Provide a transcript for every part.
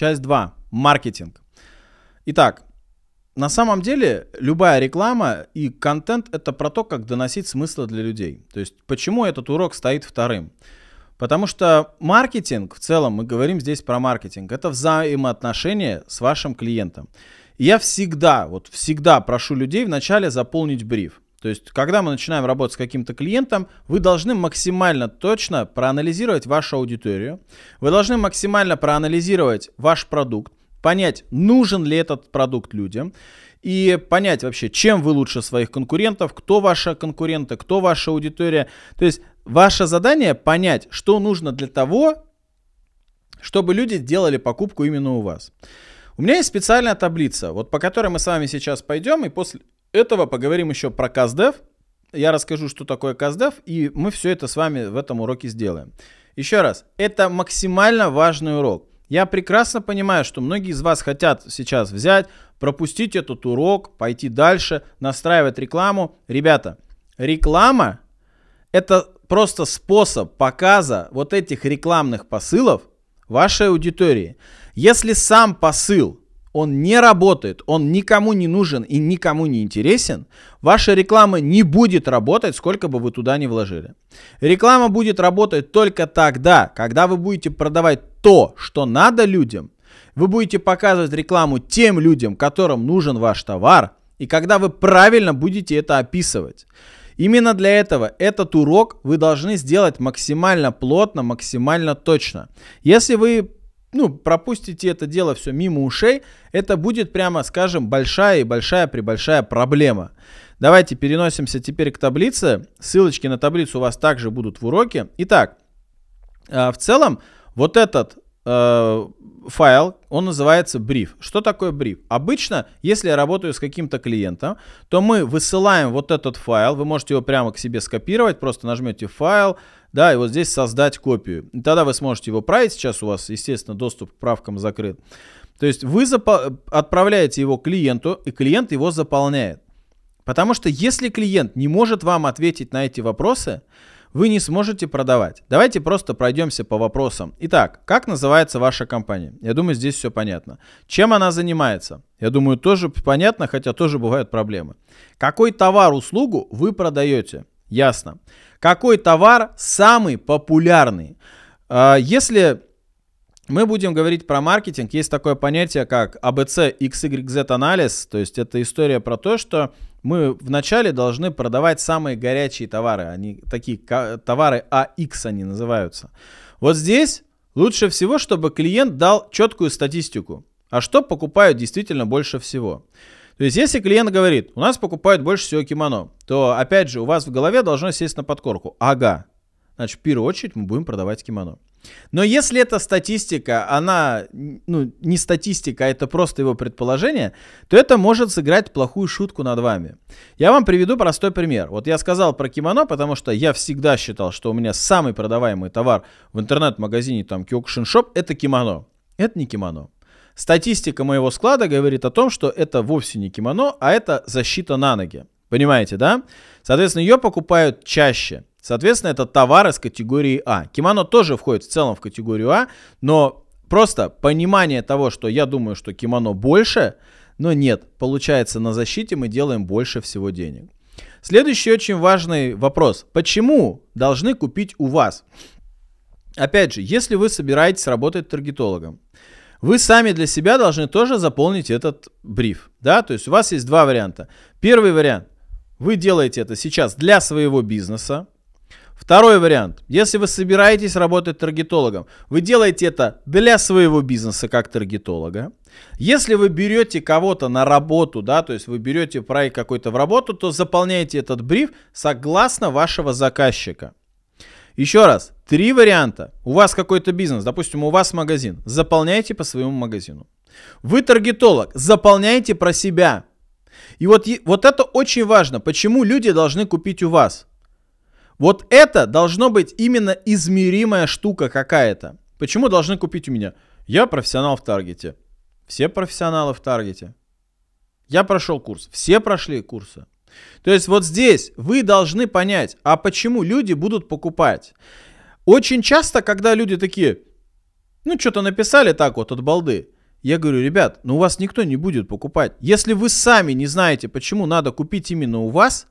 Часть 2. Маркетинг. Итак, на самом деле любая реклама и контент это про то, как доносить смысла для людей. То есть почему этот урок стоит вторым? Потому что маркетинг, в целом мы говорим здесь про маркетинг, это взаимоотношения с вашим клиентом. И я всегда, вот всегда прошу людей вначале заполнить бриф. То есть, когда мы начинаем работать с каким-то клиентом, вы должны максимально точно проанализировать вашу аудиторию, вы должны максимально проанализировать ваш продукт, понять, нужен ли этот продукт людям, и понять вообще, чем вы лучше своих конкурентов, кто ваши конкуренты, кто ваша аудитория. То есть, ваше задание понять, что нужно для того, чтобы люди делали покупку именно у вас. У меня есть специальная таблица, вот по которой мы с вами сейчас пойдем, и после этого поговорим еще про CastDev. Я расскажу, что такое CastDev, и мы все это с вами в этом уроке сделаем. Еще раз, это максимально важный урок. Я прекрасно понимаю, что многие из вас хотят сейчас взять, пропустить этот урок, пойти дальше, настраивать рекламу. Ребята, реклама – это просто способ показа вот этих рекламных посылов вашей аудитории. Если сам посыл он не работает, он никому не нужен и никому не интересен, ваша реклама не будет работать, сколько бы вы туда ни вложили. Реклама будет работать только тогда, когда вы будете продавать то, что надо людям, вы будете показывать рекламу тем людям, которым нужен ваш товар, и когда вы правильно будете это описывать. Именно для этого этот урок вы должны сделать максимально плотно, максимально точно. Если вы ну, пропустите это дело все мимо ушей, это будет, прямо скажем, большая и большая прибольшая проблема. Давайте переносимся теперь к таблице. Ссылочки на таблицу у вас также будут в уроке. Итак, э, в целом вот этот э, файл, он называется бриф. Что такое бриф? Обычно, если я работаю с каким-то клиентом, то мы высылаем вот этот файл, вы можете его прямо к себе скопировать, просто нажмете файл, да, и вот здесь создать копию. И тогда вы сможете его править, сейчас у вас, естественно, доступ к правкам закрыт. То есть вы запо- отправляете его клиенту, и клиент его заполняет. Потому что если клиент не может вам ответить на эти вопросы, вы не сможете продавать. Давайте просто пройдемся по вопросам. Итак, как называется ваша компания? Я думаю, здесь все понятно. Чем она занимается? Я думаю, тоже понятно, хотя тоже бывают проблемы. Какой товар, услугу вы продаете? Ясно. Какой товар самый популярный? А, если мы будем говорить про маркетинг, есть такое понятие, как ABC а XYZ анализ, то есть это история про то, что мы вначале должны продавать самые горячие товары, они такие товары AX а они называются. Вот здесь лучше всего, чтобы клиент дал четкую статистику, а что покупают действительно больше всего. То есть, если клиент говорит, у нас покупают больше всего кимоно, то, опять же, у вас в голове должно сесть на подкорку. Ага, значит, в первую очередь мы будем продавать кимоно. Но если эта статистика, она, ну, не статистика, а это просто его предположение, то это может сыграть плохую шутку над вами. Я вам приведу простой пример. Вот я сказал про кимоно, потому что я всегда считал, что у меня самый продаваемый товар в интернет-магазине, там, Kyokushin Shop, это кимоно. Это не кимоно. Статистика моего склада говорит о том, что это вовсе не кимоно, а это защита на ноги. Понимаете, да? Соответственно, ее покупают чаще. Соответственно, это товар из категории А. Кимоно тоже входит в целом в категорию А, но просто понимание того, что я думаю, что кимоно больше, но нет, получается, на защите мы делаем больше всего денег. Следующий очень важный вопрос. Почему должны купить у вас? Опять же, если вы собираетесь работать таргетологом, вы сами для себя должны тоже заполнить этот бриф. Да? То есть у вас есть два варианта. Первый вариант. Вы делаете это сейчас для своего бизнеса. Второй вариант. Если вы собираетесь работать таргетологом, вы делаете это для своего бизнеса как таргетолога. Если вы берете кого-то на работу, да, то есть вы берете проект какой-то в работу, то заполняете этот бриф согласно вашего заказчика. Еще раз, три варианта. У вас какой-то бизнес, допустим, у вас магазин. Заполняйте по своему магазину. Вы таргетолог, заполняйте про себя. И вот, вот это очень важно, почему люди должны купить у вас. Вот это должно быть именно измеримая штука какая-то. Почему должны купить у меня? Я профессионал в таргете. Все профессионалы в таргете. Я прошел курс. Все прошли курсы. То есть вот здесь вы должны понять, а почему люди будут покупать. Очень часто, когда люди такие, ну что-то написали так вот от балды, я говорю, ребят, ну у вас никто не будет покупать. Если вы сами не знаете, почему надо купить именно у вас,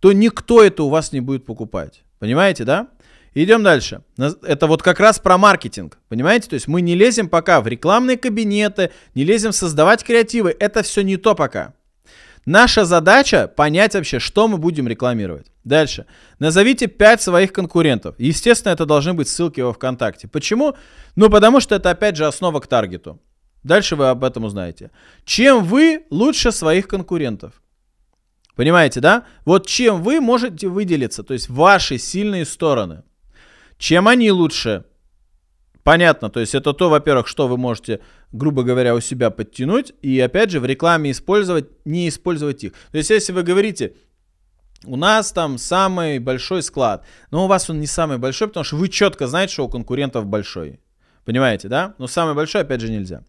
то никто это у вас не будет покупать. Понимаете, да? Идем дальше. Это вот как раз про маркетинг. Понимаете? То есть мы не лезем пока в рекламные кабинеты, не лезем создавать креативы. Это все не то пока. Наша задача понять вообще, что мы будем рекламировать. Дальше. Назовите 5 своих конкурентов. Естественно, это должны быть ссылки во ВКонтакте. Почему? Ну, потому что это, опять же, основа к таргету. Дальше вы об этом узнаете. Чем вы лучше своих конкурентов? Понимаете, да? Вот чем вы можете выделиться, то есть ваши сильные стороны. Чем они лучше? Понятно, то есть это то, во-первых, что вы можете, грубо говоря, у себя подтянуть, и опять же в рекламе использовать, не использовать их. То есть если вы говорите, у нас там самый большой склад, но у вас он не самый большой, потому что вы четко знаете, что у конкурентов большой. Понимаете, да? Но самый большой, опять же, нельзя.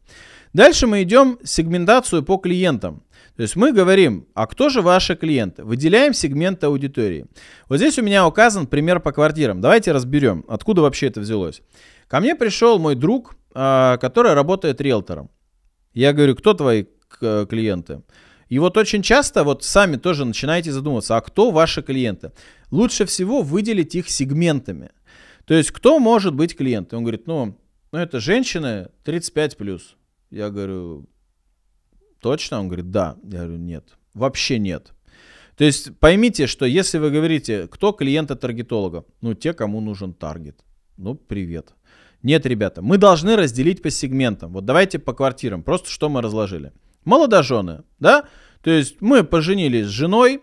Дальше мы идем сегментацию по клиентам. То есть мы говорим, а кто же ваши клиенты? Выделяем сегмент аудитории. Вот здесь у меня указан пример по квартирам. Давайте разберем, откуда вообще это взялось. Ко мне пришел мой друг, а, который работает риэлтором. Я говорю, кто твои э, клиенты? И вот очень часто вот сами тоже начинаете задумываться, а кто ваши клиенты? Лучше всего выделить их сегментами. То есть, кто может быть клиент? он говорит, ну, ну это женщины 35 плюс. Я говорю, точно? Он говорит, да. Я говорю, нет, вообще нет. То есть поймите, что если вы говорите, кто клиенты таргетолога, ну те, кому нужен таргет, ну привет. Нет, ребята, мы должны разделить по сегментам. Вот давайте по квартирам, просто что мы разложили. Молодожены, да? То есть мы поженились с женой,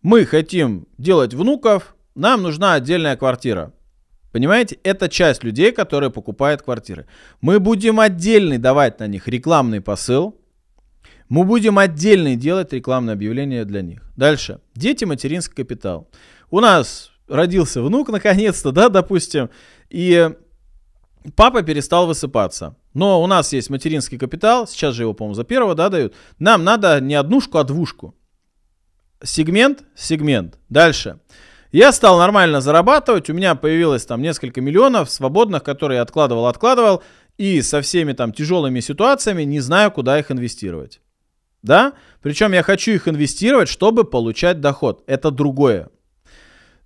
мы хотим делать внуков, нам нужна отдельная квартира. Понимаете, это часть людей, которые покупают квартиры. Мы будем отдельный давать на них рекламный посыл. Мы будем отдельно делать рекламное объявление для них. Дальше. Дети, материнский капитал. У нас родился внук наконец-то, да, допустим, и Папа перестал высыпаться. Но у нас есть материнский капитал, сейчас же его, по-моему, за первого, да, дают. Нам надо не однушку, а двушку. Сегмент, сегмент. Дальше. Я стал нормально зарабатывать, у меня появилось там несколько миллионов свободных, которые я откладывал, откладывал, и со всеми там тяжелыми ситуациями не знаю, куда их инвестировать. Да? Причем я хочу их инвестировать, чтобы получать доход. Это другое.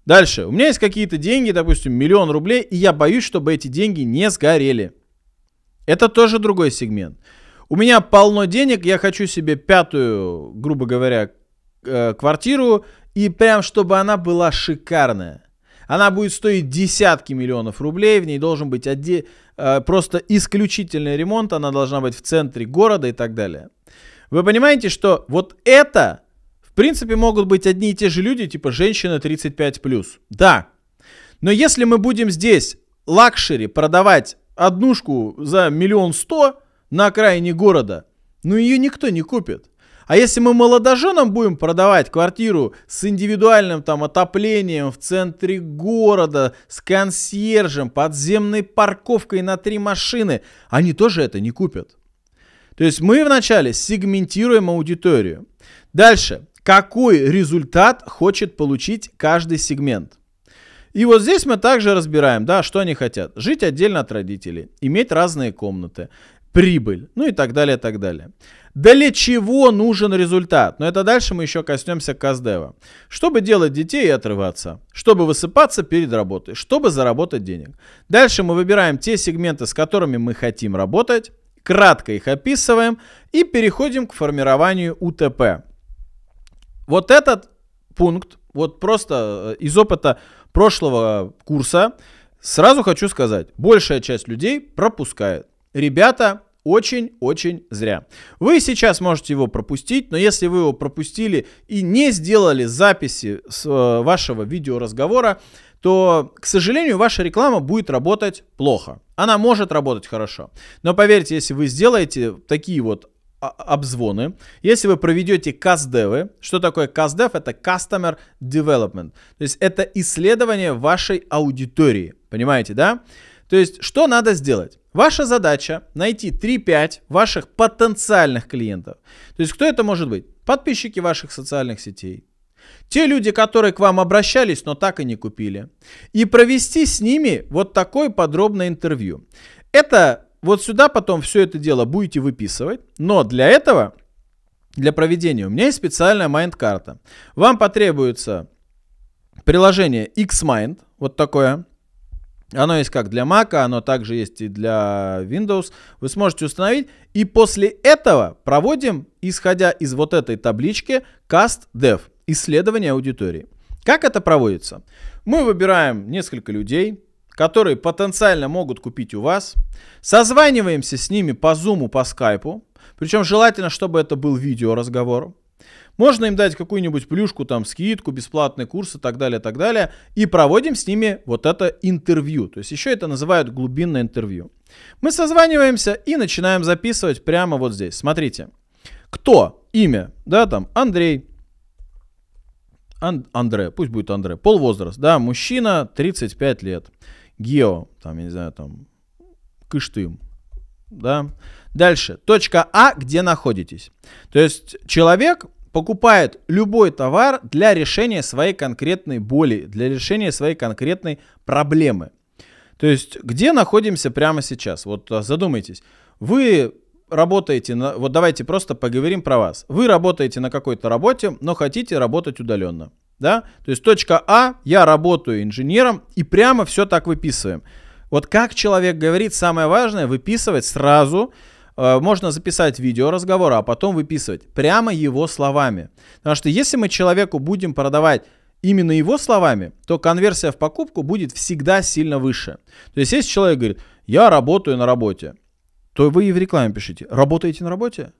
Дальше. У меня есть какие-то деньги, допустим, миллион рублей, и я боюсь, чтобы эти деньги не сгорели. Это тоже другой сегмент. У меня полно денег, я хочу себе пятую, грубо говоря, э, квартиру, и прям чтобы она была шикарная. Она будет стоить десятки миллионов рублей, в ней должен быть оде... Э, просто исключительный ремонт, она должна быть в центре города и так далее. Вы понимаете, что вот это принципе, могут быть одни и те же люди, типа женщина 35+. Да. Но если мы будем здесь лакшери продавать однушку за миллион сто на окраине города, ну ее никто не купит. А если мы молодоженам будем продавать квартиру с индивидуальным там отоплением в центре города, с консьержем, подземной парковкой на три машины, они тоже это не купят. То есть мы вначале сегментируем аудиторию. Дальше какой результат хочет получить каждый сегмент. И вот здесь мы также разбираем, да, что они хотят. Жить отдельно от родителей, иметь разные комнаты, прибыль, ну и так далее, так далее. Для чего нужен результат? Но это дальше мы еще коснемся Каздева. Чтобы делать детей и отрываться. Чтобы высыпаться перед работой. Чтобы заработать денег. Дальше мы выбираем те сегменты, с которыми мы хотим работать. Кратко их описываем и переходим к формированию УТП. Вот этот пункт, вот просто э, из опыта прошлого курса, сразу хочу сказать, большая часть людей пропускает. Ребята, очень-очень зря. Вы сейчас можете его пропустить, но если вы его пропустили и не сделали записи с э, вашего видеоразговора, то, к сожалению, ваша реклама будет работать плохо. Она может работать хорошо. Но поверьте, если вы сделаете такие вот а, обзвоны. Если вы проведете CASDEV, что такое CASDEV? Это Customer Development. То есть это исследование вашей аудитории. Понимаете, да? То есть что надо сделать? Ваша задача найти 3-5 ваших потенциальных клиентов. То есть кто это может быть? Подписчики ваших социальных сетей. Те люди, которые к вам обращались, но так и не купили. И провести с ними вот такое подробное интервью. Это вот сюда потом все это дело будете выписывать. Но для этого, для проведения, у меня есть специальная майнд-карта. Вам потребуется приложение Xmind, вот такое. Оно есть как для Mac, оно также есть и для Windows. Вы сможете установить. И после этого проводим, исходя из вот этой таблички, Cast Dev, исследование аудитории. Как это проводится? Мы выбираем несколько людей, которые потенциально могут купить у вас. Созваниваемся с ними по Zoom, по Skype. Причем желательно, чтобы это был видеоразговор. Можно им дать какую-нибудь плюшку, там, скидку, бесплатный курс и так далее, так далее. И проводим с ними вот это интервью. То есть еще это называют глубинное интервью. Мы созваниваемся и начинаем записывать прямо вот здесь. Смотрите. Кто? Имя, да, там, Андрей. Ан- Андре, пусть будет Андре. Полвозраст, да, мужчина, 35 лет. Гео, там, я не знаю, там, Кыштым, да. Дальше, точка А, где находитесь. То есть человек покупает любой товар для решения своей конкретной боли, для решения своей конкретной проблемы. То есть, где находимся прямо сейчас? Вот а, задумайтесь. Вы работаете на... Вот давайте просто поговорим про вас. Вы работаете на какой-то работе, но хотите работать удаленно да? То есть точка А, я работаю инженером, и прямо все так выписываем. Вот как человек говорит, самое важное, выписывать сразу, э, можно записать видео разговора, а потом выписывать прямо его словами. Потому что если мы человеку будем продавать именно его словами, то конверсия в покупку будет всегда сильно выше. То есть если человек говорит, я работаю на работе, то вы и в рекламе пишите, работаете на работе?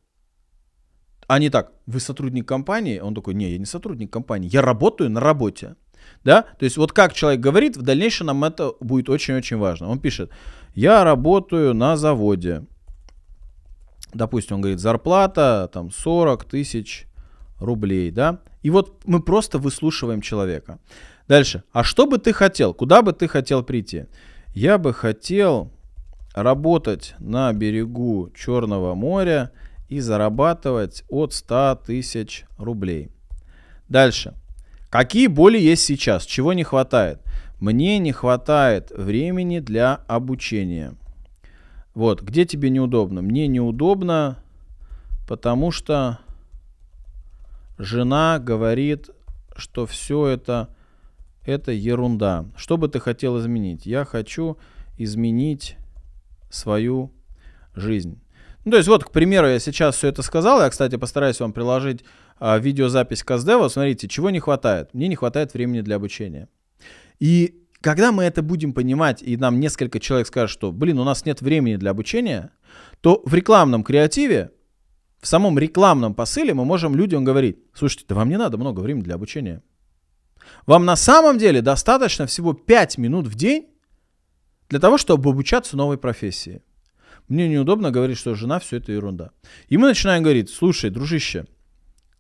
А не так, вы сотрудник компании, он такой, не, я не сотрудник компании, я работаю на работе. Да? То есть вот как человек говорит, в дальнейшем нам это будет очень-очень важно. Он пишет, я работаю на заводе. Допустим, он говорит, зарплата там 40 тысяч рублей, да? И вот мы просто выслушиваем человека. Дальше. А что бы ты хотел? Куда бы ты хотел прийти? Я бы хотел работать на берегу Черного моря и зарабатывать от 100 тысяч рублей. Дальше. Какие боли есть сейчас? Чего не хватает? Мне не хватает времени для обучения. Вот, где тебе неудобно? Мне неудобно, потому что жена говорит, что все это, это ерунда. Что бы ты хотел изменить? Я хочу изменить свою жизнь. Ну, то есть вот, к примеру, я сейчас все это сказал. Я, кстати, постараюсь вам приложить а, видеозапись Каздева. Смотрите, чего не хватает? Мне не хватает времени для обучения. И когда мы это будем понимать, и нам несколько человек скажут, что, блин, у нас нет времени для обучения, то в рекламном креативе, в самом рекламном посыле мы можем людям говорить, слушайте, да вам не надо много времени для обучения. Вам на самом деле достаточно всего 5 минут в день для того, чтобы обучаться новой профессии. Мне неудобно говорить, что жена все это ерунда. И мы начинаем говорить, слушай, дружище,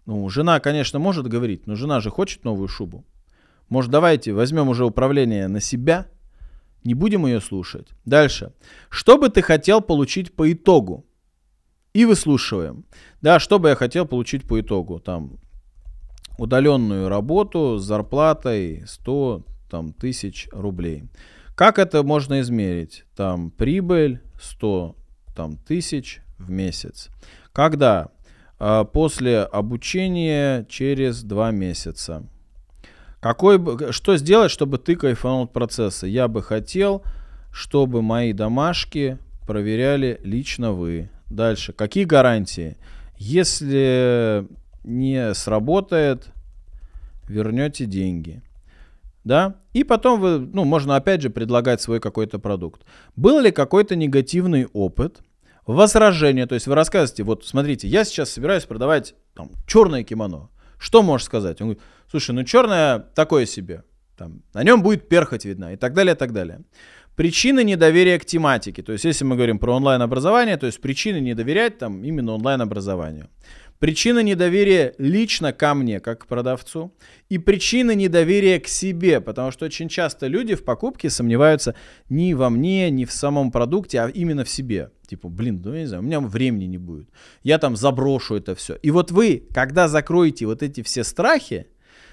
ну, жена, конечно, может говорить, но жена же хочет новую шубу. Может, давайте возьмем уже управление на себя, не будем ее слушать. Дальше. Что бы ты хотел получить по итогу? И выслушиваем. Да, что бы я хотел получить по итогу? Там удаленную работу с зарплатой 100 там, тысяч рублей. Как это можно измерить? Там прибыль, 100 там, тысяч в месяц. Когда? А, после обучения через 2 месяца. Какой, что сделать, чтобы ты кайфанул от процесса? Я бы хотел, чтобы мои домашки проверяли лично вы. Дальше. Какие гарантии? Если не сработает, вернете деньги да, и потом вы, ну, можно опять же предлагать свой какой-то продукт. Был ли какой-то негативный опыт, возражение, то есть вы рассказываете, вот смотрите, я сейчас собираюсь продавать там, черное кимоно, что можешь сказать? Он говорит, слушай, ну черное такое себе, там, на нем будет перхоть видна и так далее, и так далее. Причины недоверия к тематике, то есть если мы говорим про онлайн-образование, то есть причины не доверять там именно онлайн-образованию. Причина недоверия лично ко мне, как к продавцу, и причина недоверия к себе, потому что очень часто люди в покупке сомневаются не во мне, не в самом продукте, а именно в себе. Типа, блин, ну я не знаю, у меня времени не будет. Я там заброшу это все. И вот вы, когда закроете вот эти все страхи,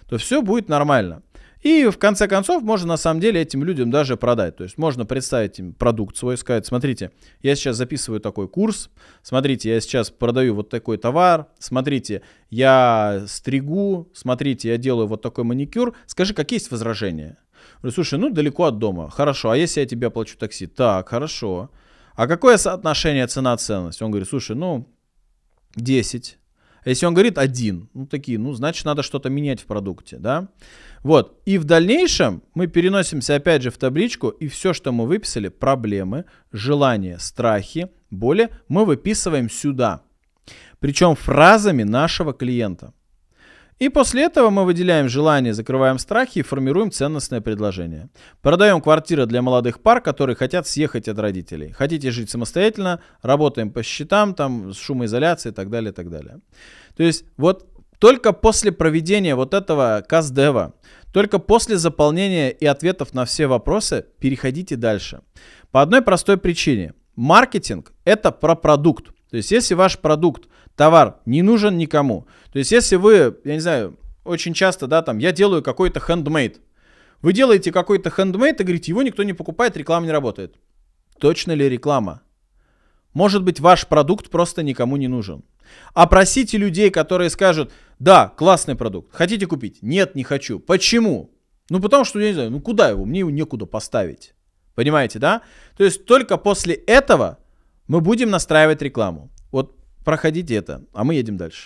то все будет нормально. И в конце концов можно на самом деле этим людям даже продать. То есть можно представить им продукт свой, сказать, смотрите, я сейчас записываю такой курс, смотрите, я сейчас продаю вот такой товар, смотрите, я стригу, смотрите, я делаю вот такой маникюр. Скажи, какие есть возражения? Говорю, слушай, ну далеко от дома, хорошо, а если я тебе оплачу такси? Так, хорошо. А какое соотношение цена-ценность? Он говорит, слушай, ну 10. А если он говорит один, ну такие, ну значит надо что-то менять в продукте, да. Вот. И в дальнейшем мы переносимся опять же в табличку, и все, что мы выписали, проблемы, желания, страхи, боли, мы выписываем сюда. Причем фразами нашего клиента. И после этого мы выделяем желание, закрываем страхи и формируем ценностное предложение. Продаем квартиры для молодых пар, которые хотят съехать от родителей. Хотите жить самостоятельно, работаем по счетам, там, с шумоизоляцией и так далее, и так далее. То есть вот только после проведения вот этого КАЗДЕВа, только после заполнения и ответов на все вопросы переходите дальше. По одной простой причине. Маркетинг – это про продукт. То есть если ваш продукт – товар не нужен никому. То есть, если вы, я не знаю, очень часто, да, там, я делаю какой-то хендмейд. Вы делаете какой-то хендмейд и говорите, его никто не покупает, реклама не работает. Точно ли реклама? Может быть, ваш продукт просто никому не нужен. Опросите а людей, которые скажут, да, классный продукт, хотите купить? Нет, не хочу. Почему? Ну, потому что, я не знаю, ну куда его? Мне его некуда поставить. Понимаете, да? То есть только после этого мы будем настраивать рекламу. Проходите это, а мы едем дальше.